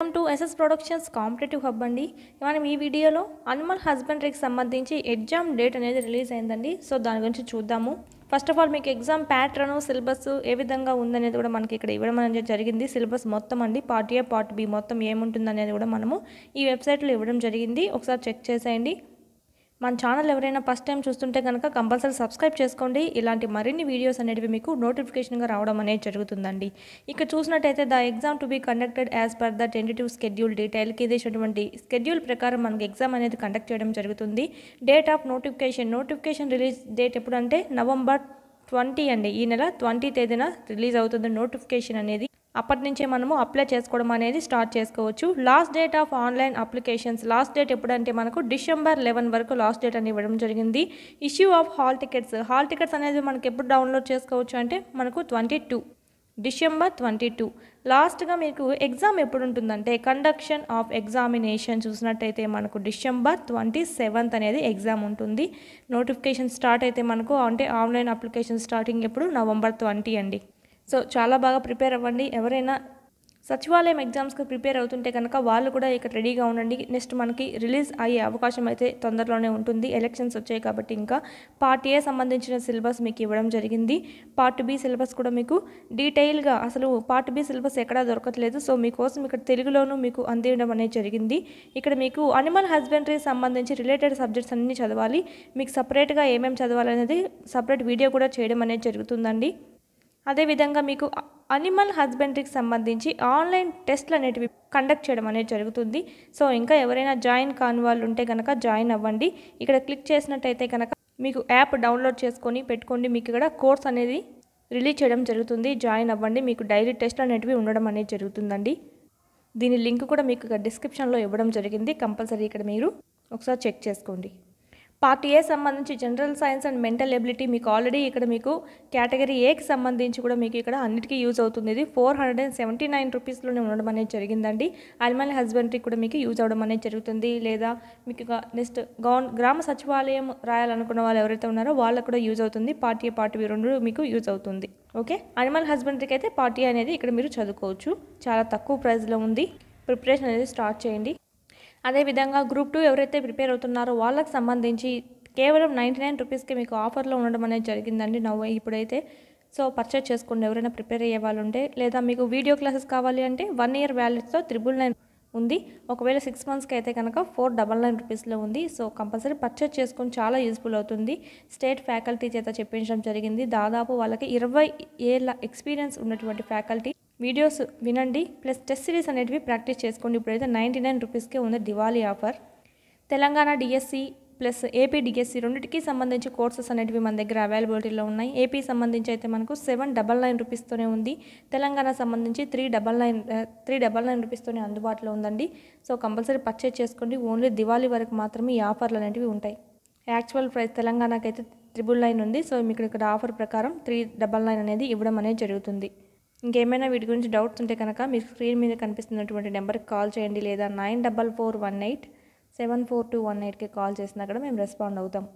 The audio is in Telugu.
welcome to SS productions competitive hub అండి మనం ఈ వీడియోలో అనిమల్ హస్బెండరీకి సంబంధించి ఎగ్జామ్ డేట్ అనేది రిలీజ్ అయిందండి సో దాని గురించి చూద్దాము ఫస్ట్ ఆఫ్ ఆల్ మీకు ఎగ్జామ్ ప్యాటర్ను సిలబస్ ఏ విధంగా ఉందనేది కూడా మనకి ఇక్కడ ఇవ్వడం అనేది జరిగింది సిలబస్ మొత్తం అండి పార్ట్ ఏ పార్ట్ బి మొత్తం ఏముంటుంది అనేది కూడా మనము ఈ వెబ్సైట్లో ఇవ్వడం జరిగింది ఒకసారి చెక్ చేసేయండి మన ఛానల్ ఎవరైనా ఫస్ట్ టైం చూస్తుంటే కనుక కంపల్సరీ సబ్స్క్రైబ్ చేసుకోండి ఇలాంటి మరిన్ని వీడియోస్ అనేవి మీకు నోటిఫికేషన్గా రావడం అనేది జరుగుతుందండి ఇక చూసినట్టయితే the exam to be conducted as per the tentative schedule detail ఇదేసినటువంటి స్కెడ్యూల్ ప్రకారం మనకి ఎగ్జామ్ అనేది కండక్ట్ చేయడం జరుగుతుంది date of notification notification release date ఎప్పుడంటే నవంబర్ ట్వంటీ అండి ఈ నెల ట్వంటీ తేదీన రిలీజ్ అవుతుంది నోటిఫికేషన్ అనేది అప్పటి నుంచే మనము అప్లై చేసుకోవడం అనేది స్టార్ట్ చేసుకోవచ్చు last date of online applications last date ఎప్పుడంటే మనకు డిసెంబర్ లెవెన్ వరకు లాస్ట్ డేట్ అని ఇవ్వడం జరిగింది issue of hall tickets hall tickets అనేది మనకు ఎప్పుడు డౌన్లోడ్ చేసుకోవచ్చు అంటే మనకు twenty two December twenty two లాస్ట్గా మీకు ఎగ్జామ్ ఎప్పుడు ఉంటుందంటే కండక్షన్ ఆఫ్ ఎగ్జామినేషన్ చూసినట్టయితే మనకు డిసెంబర్ ట్వంటీ సెవెంత్ అనేది ఎగ్జామ్ ఉంటుంది నోటిఫికేషన్ స్టార్ట్ అయితే మనకు అంటే ఆన్లైన్ అప్లికేషన్ స్టార్టింగ్ ఎప్పుడు నవంబర్ ట్వంటీ అండి సో చాలా బాగా ప్రిపేర్ అవ్వండి ఎవరైనా సచివాలయం ఎగ్జామ్స్కి ప్రిపేర్ అవుతుంటే కనుక వాళ్ళు కూడా ఇక్కడ రెడీగా ఉండండి నెక్స్ట్ మనకి రిలీజ్ అయ్యే అవకాశం అయితే తొందరలోనే ఉంటుంది ఎలక్షన్స్ వచ్చాయి కాబట్టి ఇంకా పార్ట్ ఏ సంబంధించిన సిలబస్ మీకు ఇవ్వడం జరిగింది పార్ట్ బి సిలబస్ కూడా మీకు డీటెయిల్గా అసలు పార్ట్ బి సిలబస్ ఎక్కడా దొరకట్లేదు సో మీకోసం ఇక్కడ తెలుగులోనూ మీకు అందించడం అనేది జరిగింది ఇక్కడ మీకు అనిమల్ హస్బెండరీ సంబంధించి రిలేటెడ్ సబ్జెక్ట్స్ అన్నీ చదవాలి మీకు సపరేట్గా ఏమేమి చదవాలనేది సపరేట్ వీడియో కూడా చేయడం అనేది జరుగుతుందండి అదేవిధంగా మీకు అనిమల్ హస్బెండరీకి సంబంధించి ఆన్లైన్ టెస్ట్లు అనేటివి కండక్ట్ చేయడం అనేది జరుగుతుంది సో ఇంకా ఎవరైనా జాయిన్ కాని వాళ్ళు ఉంటే కనుక జాయిన్ అవ్వండి ఇక్కడ క్లిక్ చేసినట్టయితే కనుక మీకు యాప్ డౌన్లోడ్ చేసుకొని పెట్టుకోండి మీకు ఇక్కడ కోర్స్ అనేది రిలీజ్ చేయడం జరుగుతుంది జాయిన్ అవ్వండి మీకు డైలీ టెస్ట్ అనేటివి ఉండడం అనేది జరుగుతుందండి దీని లింక్ కూడా మీకు డిస్క్రిప్షన్లో ఇవ్వడం జరిగింది కంపల్సరీ ఇక్కడ మీరు ఒకసారి చెక్ చేసుకోండి పార్ట్ ఏ సంబంధించి general science and mental ability మీకు ఆల్రెడీ ఇక్కడ మీకు కేటగిరీ ఏకి సంబంధించి కూడా మీకు ఇక్కడ అన్నిటికీ యూజ్ అవుతుంది ఇది four hundred and seventy nine రూపీస్లోనే ఉండడం అనేది జరిగిందండి అనిమల్ హస్బెండరీ కూడా మీకు యూజ్ అవడం అనేది జరుగుతుంది లేదా మీకు నెక్స్ట్ గౌన్ గ్రామ సచివాలయం రాయాలనుకున్న వాళ్ళు ఎవరైతే ఉన్నారో వాళ్ళకు కూడా యూజ్ అవుతుంది పార్ట్ ఏ పార్ట్ వీ రెండు మీకు యూజ్ అవుతుంది ఓకే అనిమల్ హస్బెండరీకి అయితే పార్టీ అనేది ఇక్కడ మీరు చదువుకోవచ్చు చాలా తక్కువ ప్రైస్లో ఉంది ప్రిపరేషన్ అనేది స్టార్ట్ చేయండి అదేవిధంగా గ్రూప్ టూ ఎవరైతే ప్రిపేర్ అవుతున్నారో వాళ్ళకి సంబంధించి కేవలం నైంటీ నైన్ రూపీస్కి మీకు ఆఫర్లో ఉండడం అనేది జరిగిందండి నవ్వు ఇప్పుడైతే సో పర్చేజ్ చేసుకోండి ఎవరైనా ప్రిపేర్ అయ్యే వాళ్ళు ఉంటే లేదా మీకు వీడియో క్లాసెస్ కావాలి అంటే వన్ ఇయర్ వ్యాలెడ్తో త్రిబుల్ నైన్ ఉంది ఒకవేళ సిక్స్ మంత్స్కి అయితే కనుక ఫోర్ డబల్ నైన్ రూపీస్లో ఉంది సో కంపల్సరీ పర్చేజ్ చేసుకొని చాలా యూజ్ఫుల్ అవుతుంది స్టేట్ ఫ్యాకల్టీ చేత చెప్పించడం జరిగింది దాదాపు వాళ్ళకి ఇరవై ఏళ్ళ ఎక్స్పీరియన్స్ ఉన్నటువంటి ఫ్యాకల్టీ వీడియోస్ వినండి ప్లస్ టెస్ట్ సిరీస్ అనేటివి ప్రాక్టీస్ చేసుకోండి ఇప్పుడైతే నైంటీ నైన్ రూపీస్కే ఉంది Diwali offer Telangana DSC plus AP DSC రెండింటికి సంబంధించి కోర్సెస్ అనేటివి మన దగ్గర అవైలబిలిటీలో ఉన్నాయి ఏపీ సంబంధించి అయితే మనకు సెవెన్ డబల్ నైన్ రూపీస్తోనే ఉంది తెలంగాణ సంబంధించి three double nine three double nine రూపీస్తోనే అందుబాటులో ఉందండి సో కంపల్సరీ పర్చేజ్ చేసుకోండి ఓన్లీ దివాళీ వరకు మాత్రమే ఈ ఆఫర్లు అనేటివి ఉంటాయి యాక్చువల్ ప్రైస్ తెలంగాణకైతే త్రిబుల్ నైన్ ఉంది సో మీకు ఇక్కడ ఆఫర్ ప్రకారం త్రీ డబల్ నైన్ అనేది ఇవ్వడం అనేది జరుగుతుంది ఇంకేమైనా వీటి గురించి డౌట్స్ ఉంటే కనుక మీ స్క్రీన్ మీద కనిపిస్తున్నటువంటి నెంబర్కి కాల్ చేయండి లేదా nine double four one eight seven four two one ఎయిట్కి కాల్ చేసినా కూడా మేము రెస్పాండ్ అవుతాం